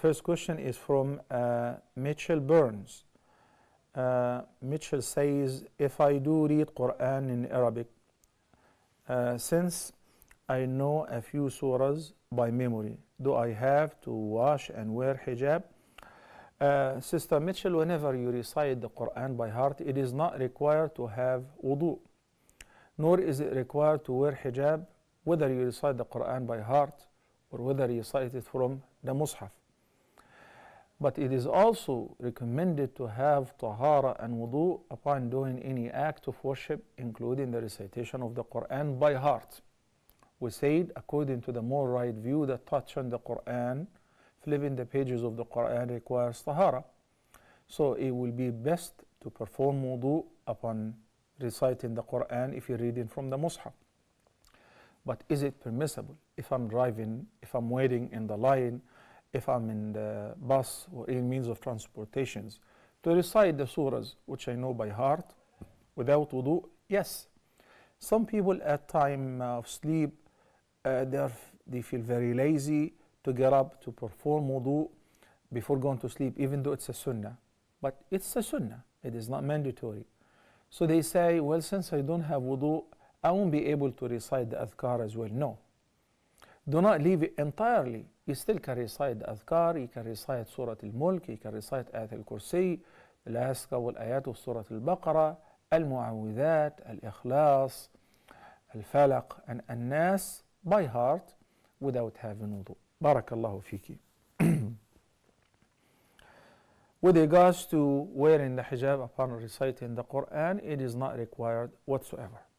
first question is from uh, Mitchell Burns. Uh, Mitchell says, if I do read Quran in Arabic, uh, since I know a few surahs by memory, do I have to wash and wear hijab? Uh, Sister Mitchell, whenever you recite the Quran by heart, it is not required to have wudu, nor is it required to wear hijab, whether you recite the Quran by heart or whether you recite it from the Mus'haf. But it is also recommended to have tahara and wudu upon doing any act of worship, including the recitation of the Quran by heart. We said, according to the more right view, that touch on the Quran, flipping the pages of the Quran requires tahara. So it will be best to perform wudu upon reciting the Quran if you're reading from the Mus'haf. But is it permissible if I'm driving, if I'm waiting in the line, if I'm in the bus or any means of transportations, to recite the surahs which I know by heart without wudu? Yes. Some people at time of sleep, uh, they, are, they feel very lazy to get up to perform wudu before going to sleep, even though it's a sunnah. But it's a sunnah, it is not mandatory. So they say, well, since I don't have wudu, I won't be able to recite the adhkar as well. No, do not leave it entirely. You still can recite the adhkar, you can recite Surah Al-Mulk, you can recite Ayat Al-Kursi, the last couple ayat of Surah Al-Baqarah, Al-Mu'awidhat, Al-Ikhlas, Al-Falaq, and An-Nas by heart without having wudu. Barakallahu fiki. With regards to wearing the hijab upon reciting the Quran, it is not required whatsoever.